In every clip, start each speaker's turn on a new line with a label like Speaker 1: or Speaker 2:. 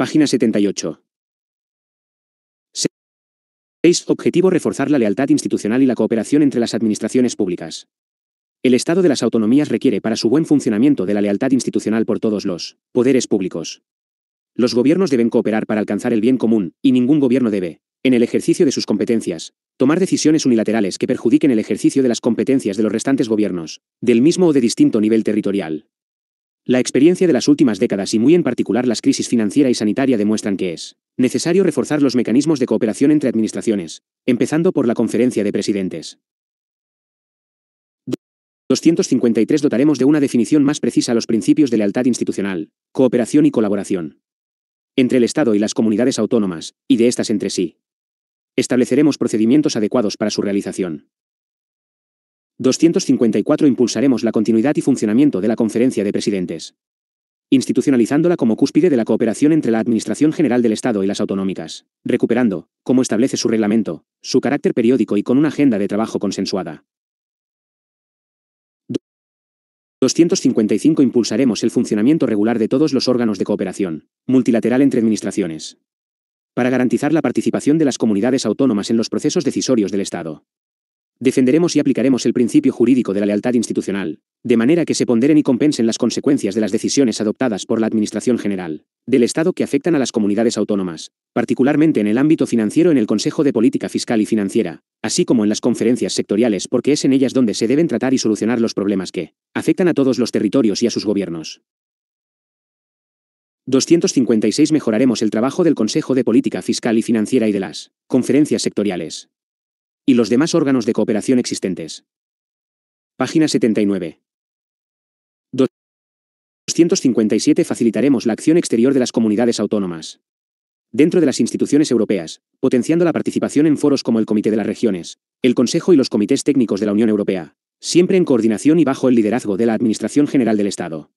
Speaker 1: Página 78. 6. Objetivo reforzar la lealtad institucional y la cooperación entre las administraciones públicas. El estado de las autonomías requiere para su buen funcionamiento de la lealtad institucional por todos los poderes públicos. Los gobiernos deben cooperar para alcanzar el bien común, y ningún gobierno debe, en el ejercicio de sus competencias, tomar decisiones unilaterales que perjudiquen el ejercicio de las competencias de los restantes gobiernos, del mismo o de distinto nivel territorial. La experiencia de las últimas décadas y muy en particular las crisis financiera y sanitaria demuestran que es necesario reforzar los mecanismos de cooperación entre administraciones, empezando por la conferencia de presidentes. 253 dotaremos de una definición más precisa los principios de lealtad institucional, cooperación y colaboración entre el Estado y las comunidades autónomas, y de estas entre sí. Estableceremos procedimientos adecuados para su realización. 254 Impulsaremos la continuidad y funcionamiento de la Conferencia de Presidentes. Institucionalizándola como cúspide de la cooperación entre la Administración General del Estado y las autonómicas, recuperando, como establece su reglamento, su carácter periódico y con una agenda de trabajo consensuada. 255 Impulsaremos el funcionamiento regular de todos los órganos de cooperación, multilateral entre administraciones, para garantizar la participación de las comunidades autónomas en los procesos decisorios del Estado, Defenderemos y aplicaremos el principio jurídico de la lealtad institucional, de manera que se ponderen y compensen las consecuencias de las decisiones adoptadas por la Administración General del Estado que afectan a las comunidades autónomas, particularmente en el ámbito financiero en el Consejo de Política Fiscal y Financiera, así como en las conferencias sectoriales porque es en ellas donde se deben tratar y solucionar los problemas que afectan a todos los territorios y a sus gobiernos. 256 Mejoraremos el trabajo del Consejo de Política Fiscal y Financiera y de las conferencias sectoriales y los demás órganos de cooperación existentes. Página 79. 257 Facilitaremos la acción exterior de las comunidades autónomas. Dentro de las instituciones europeas, potenciando la participación en foros como el Comité de las Regiones, el Consejo y los comités técnicos de la Unión Europea, siempre en coordinación y bajo el liderazgo de la Administración General del Estado.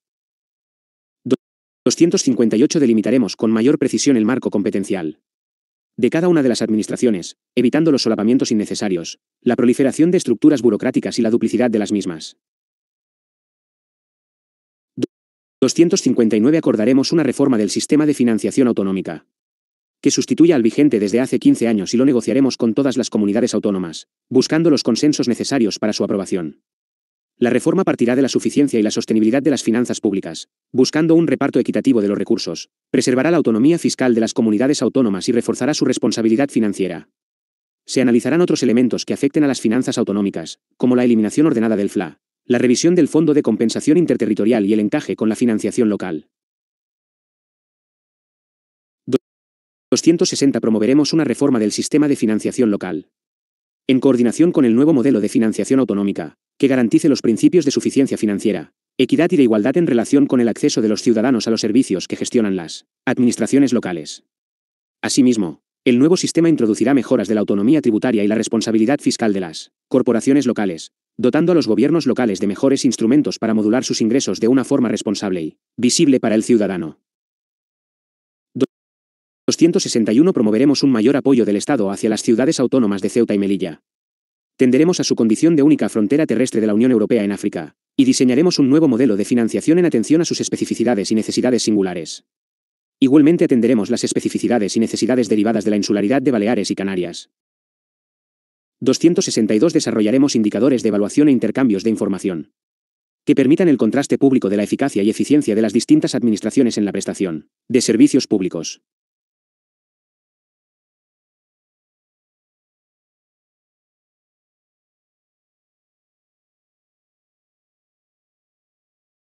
Speaker 1: 258 Delimitaremos con mayor precisión el marco competencial, de cada una de las administraciones, evitando los solapamientos innecesarios, la proliferación de estructuras burocráticas y la duplicidad de las mismas. 259 acordaremos una reforma del sistema de financiación autonómica, que sustituya al vigente desde hace 15 años y lo negociaremos con todas las comunidades autónomas, buscando los consensos necesarios para su aprobación. La reforma partirá de la suficiencia y la sostenibilidad de las finanzas públicas, buscando un reparto equitativo de los recursos, preservará la autonomía fiscal de las comunidades autónomas y reforzará su responsabilidad financiera. Se analizarán otros elementos que afecten a las finanzas autonómicas, como la eliminación ordenada del FLA, la revisión del Fondo de Compensación Interterritorial y el encaje con la financiación local. 260 Promoveremos una reforma del sistema de financiación local, en coordinación con el nuevo modelo de financiación autonómica, que garantice los principios de suficiencia financiera, equidad y de igualdad en relación con el acceso de los ciudadanos a los servicios que gestionan las administraciones locales. Asimismo, el nuevo sistema introducirá mejoras de la autonomía tributaria y la responsabilidad fiscal de las corporaciones locales, dotando a los gobiernos locales de mejores instrumentos para modular sus ingresos de una forma responsable y visible para el ciudadano. 261 promoveremos un mayor apoyo del Estado hacia las ciudades autónomas de Ceuta y Melilla. Tenderemos a su condición de única frontera terrestre de la Unión Europea en África, y diseñaremos un nuevo modelo de financiación en atención a sus especificidades y necesidades singulares. Igualmente atenderemos las especificidades y necesidades derivadas de la insularidad de Baleares y Canarias. 262 Desarrollaremos indicadores de evaluación e intercambios de información que permitan el contraste público de la eficacia y eficiencia de las distintas administraciones en la prestación de servicios públicos.